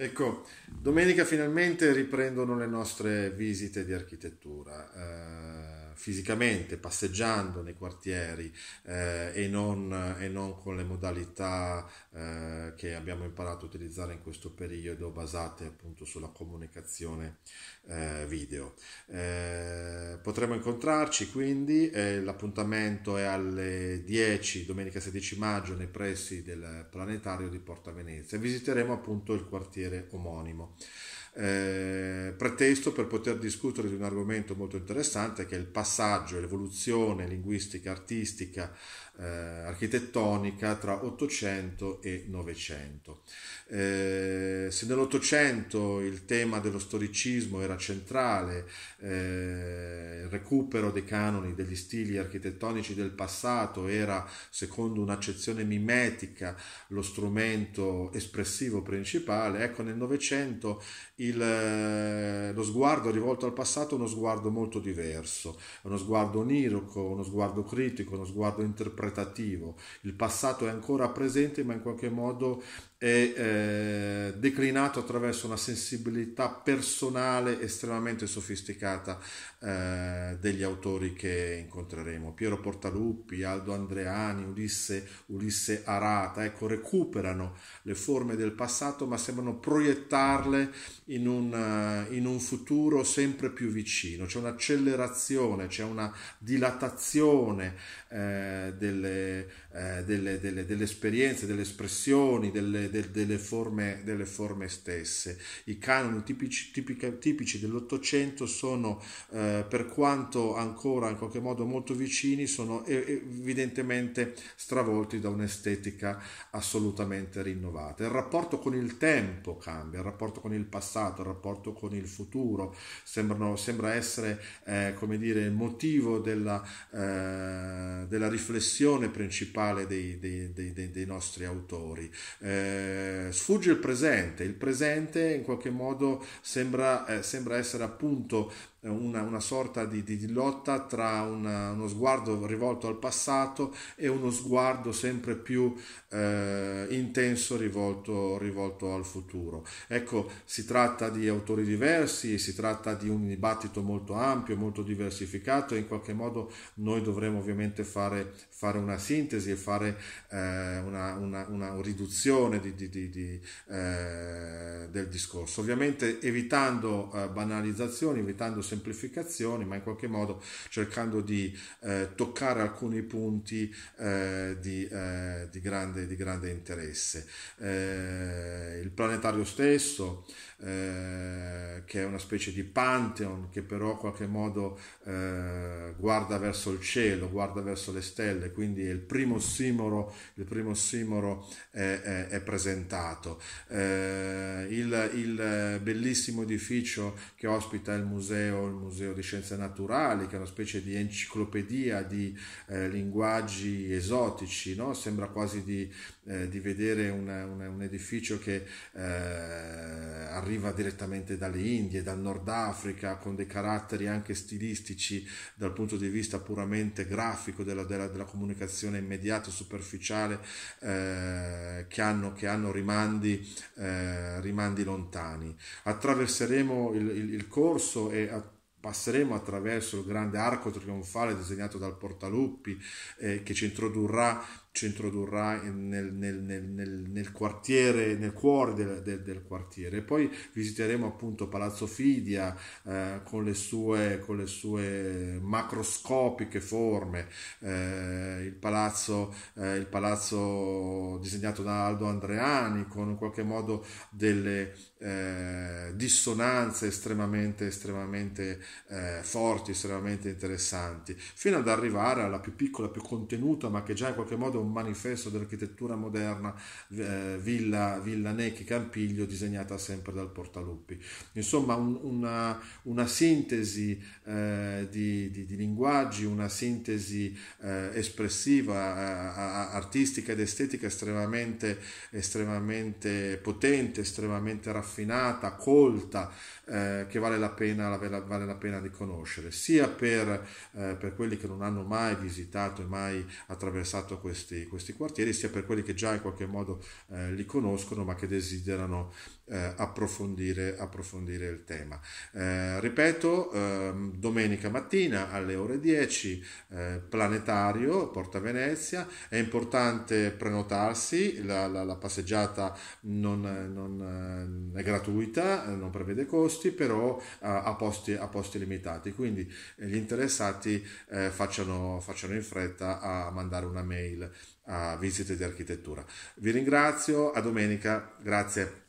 Ecco, domenica finalmente riprendono le nostre visite di architettura. Eh, fisicamente, passeggiando nei quartieri eh, e, non, e, non, con le modalità eh, che abbiamo imparato a utilizzare in questo periodo basate appunto sulla comunicazione eh, video. Eh, potremo incontrarci quindi, eh, l'appuntamento è alle 10 domenica 16 maggio nei pressi del planetario di Porta Venezia. Visiteremo appunto il quartiere omonimo. Eh, pretesto per poter discutere di un argomento molto interessante che è il passaggio, l'evoluzione linguistica, artistica, eh, architettonica tra 800 e 900. Eh, se nell'Ottocento il tema dello storicismo era centrale, eh, recupero dei canoni, degli stili architettonici del passato era, secondo un'accezione mimetica, lo strumento espressivo principale. Ecco, nel Novecento il, eh, lo sguardo rivolto al passato è uno sguardo molto diverso, è uno sguardo onirico, uno sguardo critico, uno sguardo interpretativo. Il passato è ancora presente, ma in qualche modo è eh, declinato attraverso una sensibilità personale estremamente sofisticata eh, degli autori che incontreremo. Piero Portaluppi, Aldo Andreani, Ulisse, Ulisse Arata, ecco, recuperano le forme del passato ma sembrano proiettarle in un, eh, in un futuro sempre più vicino. C'è un'accelerazione, c'è una dilatazione delle, delle, delle, delle esperienze, delle espressioni, delle delle, de, delle, forme, delle forme, stesse. I canoni tipici, tipica, tipici dell'Ottocento sono, eh, per quanto ancora in qualche modo molto vicini, sono evidentemente stravolti da un'estetica assolutamente rinnovata. Il rapporto con il tempo cambia, il rapporto con il passato, il rapporto con il futuro sembrano, sembra essere eh, come dire, il motivo della, eh, della riflessione principale dei, dei, dei, dei nostri autori. Eh, eh, sfugge il presente, il presente in qualche modo sembra, eh, sembra essere appunto eh, una, una sorta di, di, di, lotta tra una, uno sguardo rivolto al passato e uno sguardo sempre più eh, intenso rivolto, rivolto al futuro. Ecco, si tratta di autori diversi, si tratta di un dibattito molto ampio, molto diversificato e in qualche modo noi dovremo ovviamente fare, fare una sintesi e fare eh, una, una, riduzione di, di, di, di eh, del discorso, ovviamente evitando eh, banalizzazioni, evitando semplificazioni, ma in qualche modo cercando di eh, toccare alcuni punti eh, di, eh, di, grande, di, grande, interesse. Eh, il planetario stesso, che è una specie di pantheon che però in qualche modo guarda verso il cielo, guarda verso le stelle, quindi il primo simoro, il primo simoro è, è, è presentato. Eh, il, il, bellissimo edificio che ospita il museo, il museo di scienze naturali, che è una specie di enciclopedia di eh, linguaggi esotici, no? sembra quasi di, eh, di vedere una, una, un edificio che eh, arriva direttamente dalle Indie, dal Nord Africa, con dei caratteri anche stilistici dal punto di vista puramente grafico della, della, della comunicazione immediata, superficiale, eh, che, hanno, che, hanno, rimandi, eh, rimandi lontani. Attraverseremo il, il, il corso e attraverseremo passeremo attraverso il grande arco trionfale disegnato dal Portaluppi eh, che ci introdurrà introdurrà nel, nel, nel, nel, quartiere, nel cuore del, del, del, quartiere. Poi visiteremo appunto Palazzo Fidia eh, con, le sue, con le sue macroscopiche forme, eh, il, palazzo, eh, il palazzo disegnato da Aldo Andreani con in qualche modo delle eh, dissonanze estremamente, estremamente eh, forti, estremamente interessanti, fino ad arrivare alla più piccola, più contenuta, ma che già in qualche modo è un un manifesto dell'architettura moderna eh, Villa, Villa Necchi Campiglio disegnata sempre dal Portaluppi. Insomma un, una, una, sintesi eh, di, di, di, linguaggi, una sintesi eh, espressiva, eh, artistica ed estetica estremamente, estremamente potente, estremamente raffinata, colta, eh, che vale la, pena, vale la pena di conoscere, sia per, eh, per quelli che non hanno mai visitato e mai attraversato questo questi, questi quartieri, sia per quelli che già in qualche modo eh, li conoscono ma che desiderano eh, approfondire, approfondire, il tema. Eh, ripeto, ehm, domenica mattina alle ore 10, eh, planetario, Porta Venezia, è importante prenotarsi, la, la, la passeggiata non, non eh, è gratuita, eh, non prevede costi, però eh, a posti, a, posti, limitati, quindi gli interessati facciano, facciano in fretta a mandare una mail a visite di architettura. Vi ringrazio, a domenica, grazie.